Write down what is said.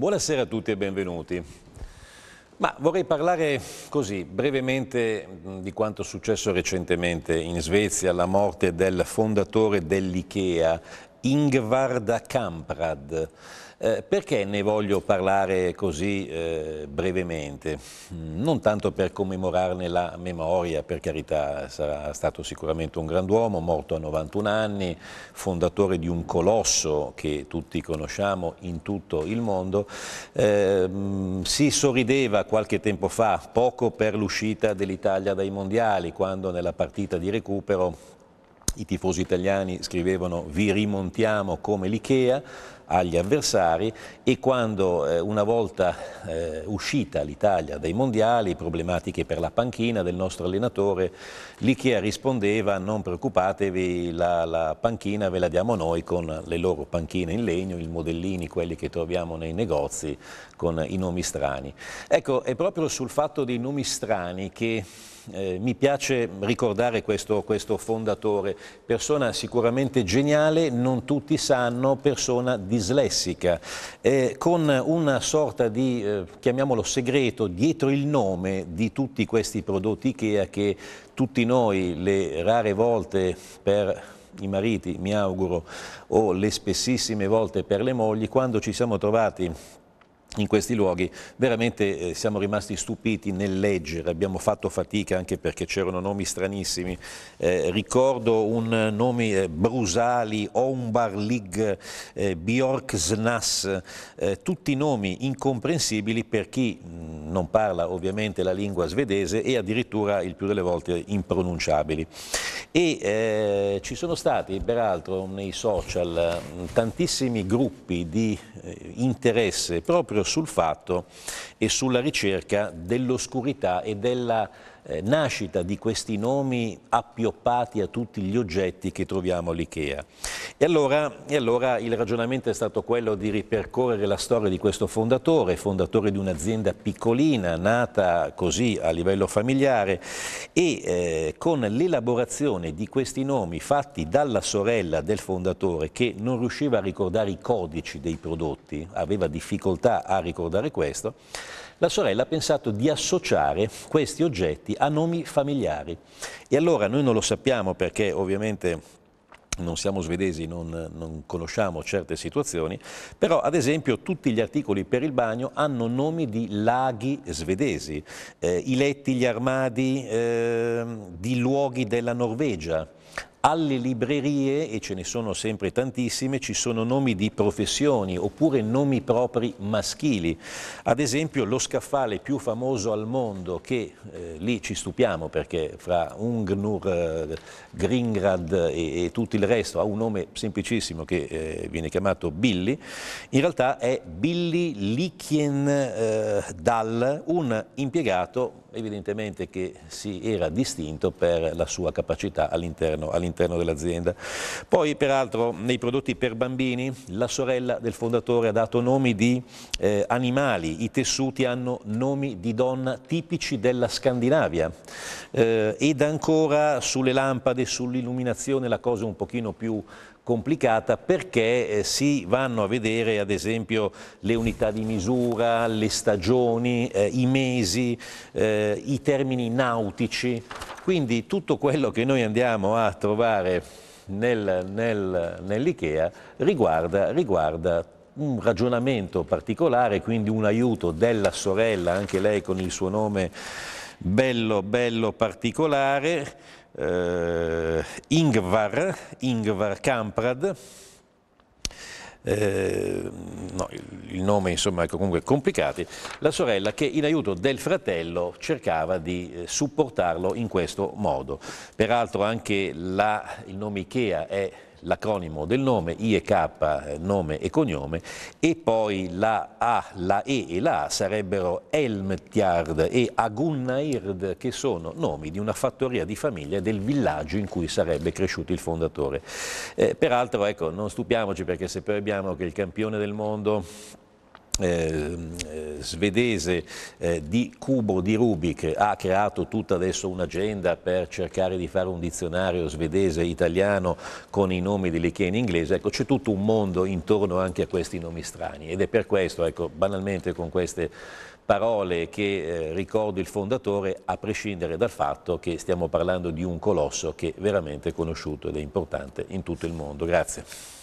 Buonasera a tutti e benvenuti. Ma vorrei parlare così brevemente di quanto è successo recentemente in Svezia, la morte del fondatore dell'IKEA Ingvarda Kamprad. Eh, perché ne voglio parlare così eh, brevemente? Mm, non tanto per commemorarne la memoria, per carità, sarà stato sicuramente un grand'uomo, morto a 91 anni, fondatore di un colosso che tutti conosciamo in tutto il mondo. Eh, si sorrideva qualche tempo fa, poco per l'uscita dell'Italia dai mondiali, quando nella partita di recupero i tifosi italiani scrivevano vi rimontiamo come l'Ikea agli avversari e quando eh, una volta eh, uscita l'Italia dai mondiali, problematiche per la panchina del nostro allenatore, l'Ikea rispondeva non preoccupatevi, la, la panchina ve la diamo noi con le loro panchine in legno, i modellini, quelli che troviamo nei negozi con i nomi strani. Ecco, è proprio sul fatto dei nomi strani che eh, mi piace ricordare questo, questo fondatore, persona sicuramente geniale, non tutti sanno, persona dislessica, eh, con una sorta di, eh, chiamiamolo segreto, dietro il nome di tutti questi prodotti IKEA che tutti noi le rare volte per i mariti, mi auguro, o le spessissime volte per le mogli, quando ci siamo trovati in questi luoghi. Veramente eh, siamo rimasti stupiti nel leggere, abbiamo fatto fatica anche perché c'erano nomi stranissimi. Eh, ricordo un eh, nome eh, Brusali, Ombarlig, eh, Bjorksnas, eh, tutti nomi incomprensibili per chi mh, mm, non parla ovviamente la lingua svedese e addirittura il più delle volte impronunciabili e eh, ci sono stati peraltro nei social mm, tantissimi gruppi di eh, interesse proprio sul fatto e sulla ricerca dell'oscurità e della eh, nascita di questi nomi appioppati a tutti gli oggetti che troviamo all'IKEA. E, allora, e allora, il ragionamento è stato quello di ripercorrere la storia di questo fondatore, fondatore di un'azienda piccolina, nata così a livello familiare e eh, con l'elaborazione di questi nomi fatti dalla sorella del fondatore che non riusciva a ricordare i codici dei prodotti, aveva difficoltà a ricordare questo, la sorella ha pensato di associare questi oggetti a nomi familiari. E allora noi non lo sappiamo perché ovviamente non siamo svedesi, non, non, conosciamo certe situazioni, però ad esempio tutti gli articoli per il bagno hanno nomi di laghi svedesi, eh, i letti, gli armadi eh, di luoghi della Norvegia, alle librerie, e ce ne sono sempre tantissime, ci sono nomi di professioni oppure nomi propri maschili. Ad esempio lo scaffale più famoso al mondo, che eh, lì ci stupiamo perché fra Ungnur, eh, Gringrad e, e, tutto il resto ha un nome semplicissimo che eh, viene chiamato Billy, in realtà è Billy Lichien eh, Dal, un impiegato evidentemente che si era distinto per la sua capacità all'interno all all'interno dell'azienda. Poi peraltro nei prodotti per bambini la sorella del fondatore ha dato nomi di eh, animali, i tessuti hanno nomi di donna tipici della Scandinavia eh, ed ancora sulle lampade, sull'illuminazione la cosa è un pochino più complicata perché eh, si vanno a vedere ad esempio le unità di misura, le stagioni, eh, i mesi, eh, i termini nautici. Quindi tutto quello che noi andiamo a trovare nel, nel, nell'IKEA riguarda, riguarda un ragionamento particolare, quindi un aiuto della sorella, anche lei con il suo nome bello, bello particolare, eh, Ingvar, Ingvar Kamprad, eh, no, il nome insomma comunque complicati, la sorella che in aiuto del fratello cercava di eh, supportarlo in questo modo. Peraltro anche la, il nome Ikea è l'acronimo del nome, IEK, eh, nome e cognome, e poi la A, la E e la A sarebbero Elmtjard e Agunnaird, che sono nomi di una fattoria di famiglia del villaggio in cui sarebbe cresciuto il fondatore. Eh, peraltro, ecco, non stupiamoci perché se poi abbiamo che il campione del mondo eh, eh, svedese eh, di Cubo di Rubik ha creato tutta adesso un'agenda per cercare di fare un dizionario svedese italiano con i nomi di licchia in inglese, ecco c'è tutto un mondo intorno anche a questi nomi strani ed è per questo, ecco, banalmente con queste parole che eh, ricordo il fondatore, a prescindere dal fatto che stiamo parlando di un colosso che è veramente conosciuto ed è importante in tutto il mondo. Grazie.